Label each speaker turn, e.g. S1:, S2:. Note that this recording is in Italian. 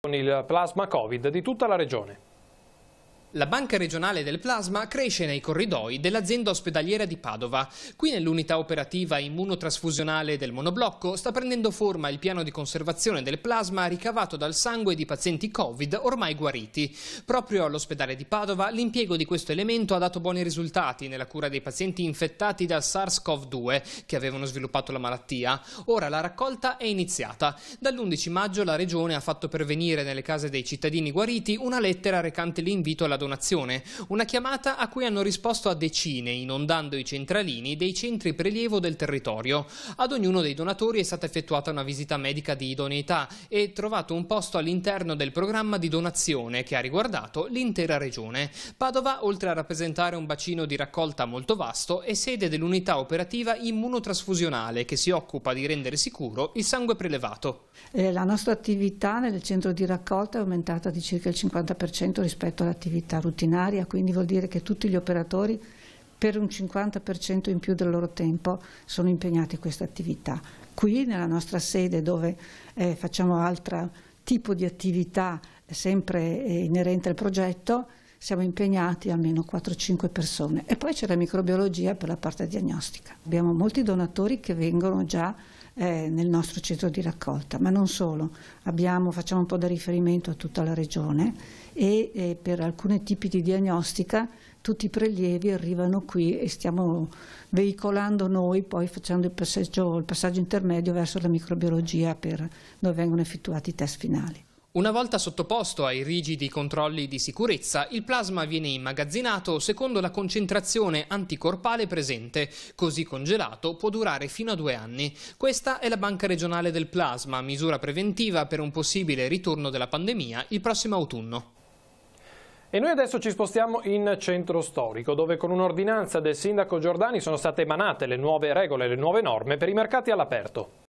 S1: con il plasma Covid di tutta la regione.
S2: La banca regionale del plasma cresce nei corridoi dell'azienda ospedaliera di Padova. Qui nell'unità operativa immunotrasfusionale del monoblocco sta prendendo forma il piano di conservazione del plasma ricavato dal sangue di pazienti Covid ormai guariti. Proprio all'ospedale di Padova l'impiego di questo elemento ha dato buoni risultati nella cura dei pazienti infettati da SARS-CoV-2 che avevano sviluppato la malattia. Ora la raccolta è iniziata. Dall'11 maggio la regione ha fatto pervenire nelle case dei cittadini guariti una lettera recante l'invito alla donazione, una chiamata a cui hanno risposto a decine, inondando i centralini dei centri prelievo del territorio. Ad ognuno dei donatori è stata effettuata una visita medica di idoneità e trovato un posto all'interno del programma di donazione che ha riguardato l'intera regione. Padova, oltre a rappresentare un bacino di raccolta molto vasto, è sede dell'unità operativa immunotrasfusionale che si occupa di rendere sicuro il sangue prelevato.
S3: Eh, la nostra attività nel centro di raccolta è aumentata di circa il 50% rispetto all'attività attività rutinaria, quindi vuol dire che tutti gli operatori per un 50% in più del loro tempo sono impegnati in questa attività. Qui nella nostra sede dove eh, facciamo altro tipo di attività sempre eh, inerente al progetto, siamo impegnati almeno 4-5 persone. E poi c'è la microbiologia per la parte diagnostica. Abbiamo molti donatori che vengono già eh, nel nostro centro di raccolta, ma non solo, Abbiamo, facciamo un po' da riferimento a tutta la regione e eh, per alcuni tipi di diagnostica tutti i prelievi arrivano qui e stiamo veicolando noi, poi facendo il passaggio, il passaggio intermedio verso la microbiologia per, dove vengono effettuati i test finali.
S2: Una volta sottoposto ai rigidi controlli di sicurezza, il plasma viene immagazzinato secondo la concentrazione anticorpale presente, così congelato può durare fino a due anni. Questa è la Banca regionale del plasma, misura preventiva per un possibile ritorno della pandemia il prossimo autunno.
S1: E noi adesso ci spostiamo in centro storico, dove con un'ordinanza del sindaco Giordani sono state emanate le nuove regole e le nuove norme per i mercati all'aperto.